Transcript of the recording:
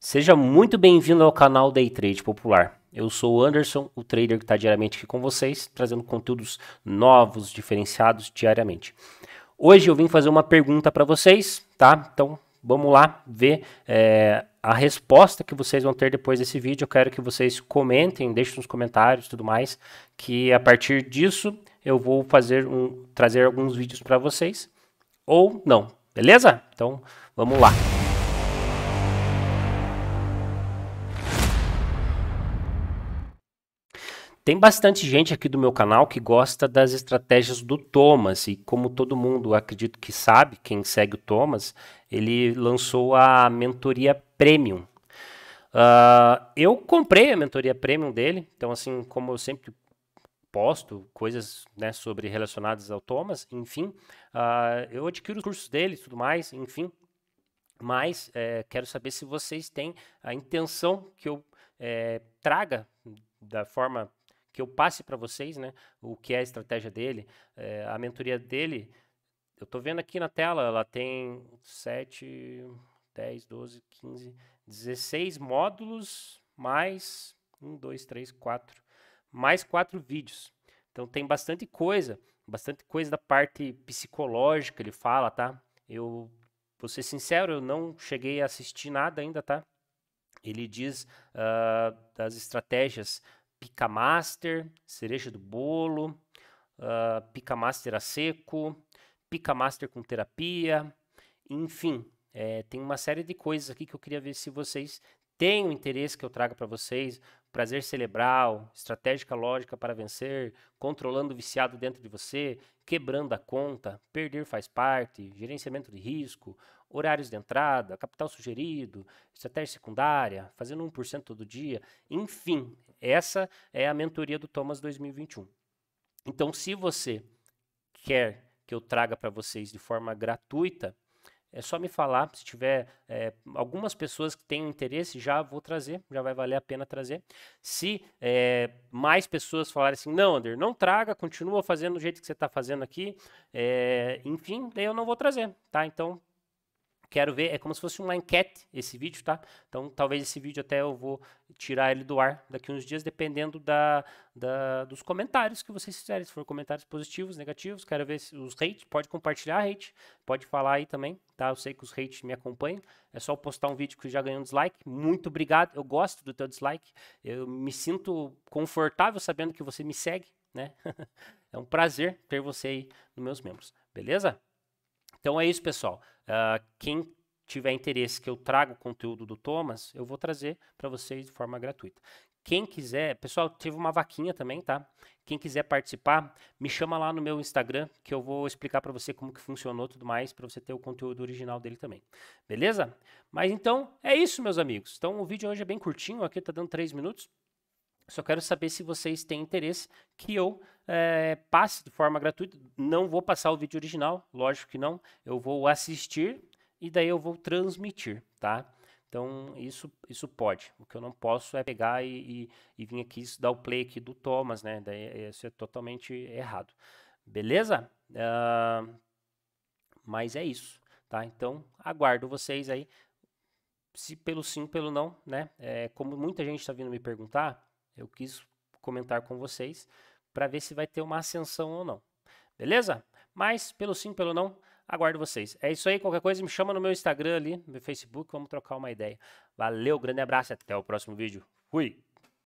Seja muito bem-vindo ao canal Day Trade Popular. Eu sou o Anderson, o trader que está diariamente aqui com vocês, trazendo conteúdos novos, diferenciados diariamente. Hoje eu vim fazer uma pergunta para vocês, tá? Então vamos lá ver é, a resposta que vocês vão ter depois desse vídeo. Eu quero que vocês comentem, deixem nos comentários e tudo mais, que a partir disso eu vou fazer um, trazer alguns vídeos para vocês ou não, beleza? Então vamos lá. Tem bastante gente aqui do meu canal que gosta das estratégias do Thomas, e como todo mundo acredito que sabe, quem segue o Thomas, ele lançou a mentoria premium. Uh, eu comprei a mentoria premium dele, então, assim, como eu sempre posto coisas né, sobre relacionadas ao Thomas, enfim, uh, eu adquiro os cursos dele e tudo mais, enfim. Mas é, quero saber se vocês têm a intenção que eu é, traga da forma que eu passe para vocês, né, o que é a estratégia dele, é, a mentoria dele. Eu estou vendo aqui na tela, ela tem 7, 10, 12, 15, 16 módulos, mais 1, 2, 3, 4, mais 4 vídeos. Então tem bastante coisa, bastante coisa da parte psicológica, ele fala, tá? Eu vou ser sincero, eu não cheguei a assistir nada ainda, tá? Ele diz uh, das estratégias pica master, cereja do bolo, uh, pica master a seco, pica master com terapia, enfim, é, tem uma série de coisas aqui que eu queria ver se vocês têm o interesse que eu trago para vocês, prazer cerebral, estratégica lógica para vencer, controlando o viciado dentro de você, quebrando a conta, perder faz parte, gerenciamento de risco, horários de entrada, capital sugerido, estratégia secundária, fazendo 1% todo dia, enfim, essa é a mentoria do Thomas 2021. Então, se você quer que eu traga para vocês de forma gratuita, é só me falar, se tiver é, algumas pessoas que têm interesse, já vou trazer, já vai valer a pena trazer. Se é, mais pessoas falarem assim, não, Ander, não traga, continua fazendo do jeito que você está fazendo aqui, é, enfim, daí eu não vou trazer, tá? Então quero ver, é como se fosse uma enquete esse vídeo, tá? Então, talvez esse vídeo até eu vou tirar ele do ar daqui uns dias, dependendo da, da dos comentários que vocês fizerem. Se for comentários positivos, negativos, quero ver os hate, pode compartilhar hate, pode falar aí também, tá? Eu sei que os hate me acompanham, é só postar um vídeo que já ganhou um dislike, muito obrigado, eu gosto do teu dislike, eu me sinto confortável sabendo que você me segue, né? é um prazer ter você aí nos meus membros, beleza? Então é isso, pessoal. Uh, quem tiver interesse que eu traga o conteúdo do Thomas, eu vou trazer para vocês de forma gratuita. Quem quiser, pessoal, teve uma vaquinha também, tá? Quem quiser participar, me chama lá no meu Instagram que eu vou explicar para você como que funcionou tudo mais, para você ter o conteúdo original dele também. Beleza? Mas então é isso, meus amigos. Então o vídeo hoje é bem curtinho, aqui tá dando 3 minutos. Só quero saber se vocês têm interesse que eu é, passe de forma gratuita. Não vou passar o vídeo original, lógico que não. Eu vou assistir e daí eu vou transmitir, tá? Então isso, isso pode. O que eu não posso é pegar e, e, e vir aqui dar o play aqui do Thomas, né? Daí eh, isso é totalmente errado. Beleza? Uh, mas é isso, tá? Então aguardo vocês aí. Se pelo sim, pelo não, né? É, como muita gente está vindo me perguntar, eu quis comentar com vocês para ver se vai ter uma ascensão ou não. Beleza? Mas, pelo sim, pelo não, aguardo vocês. É isso aí, qualquer coisa me chama no meu Instagram ali, no meu Facebook, vamos trocar uma ideia. Valeu, grande abraço, até o próximo vídeo. Fui!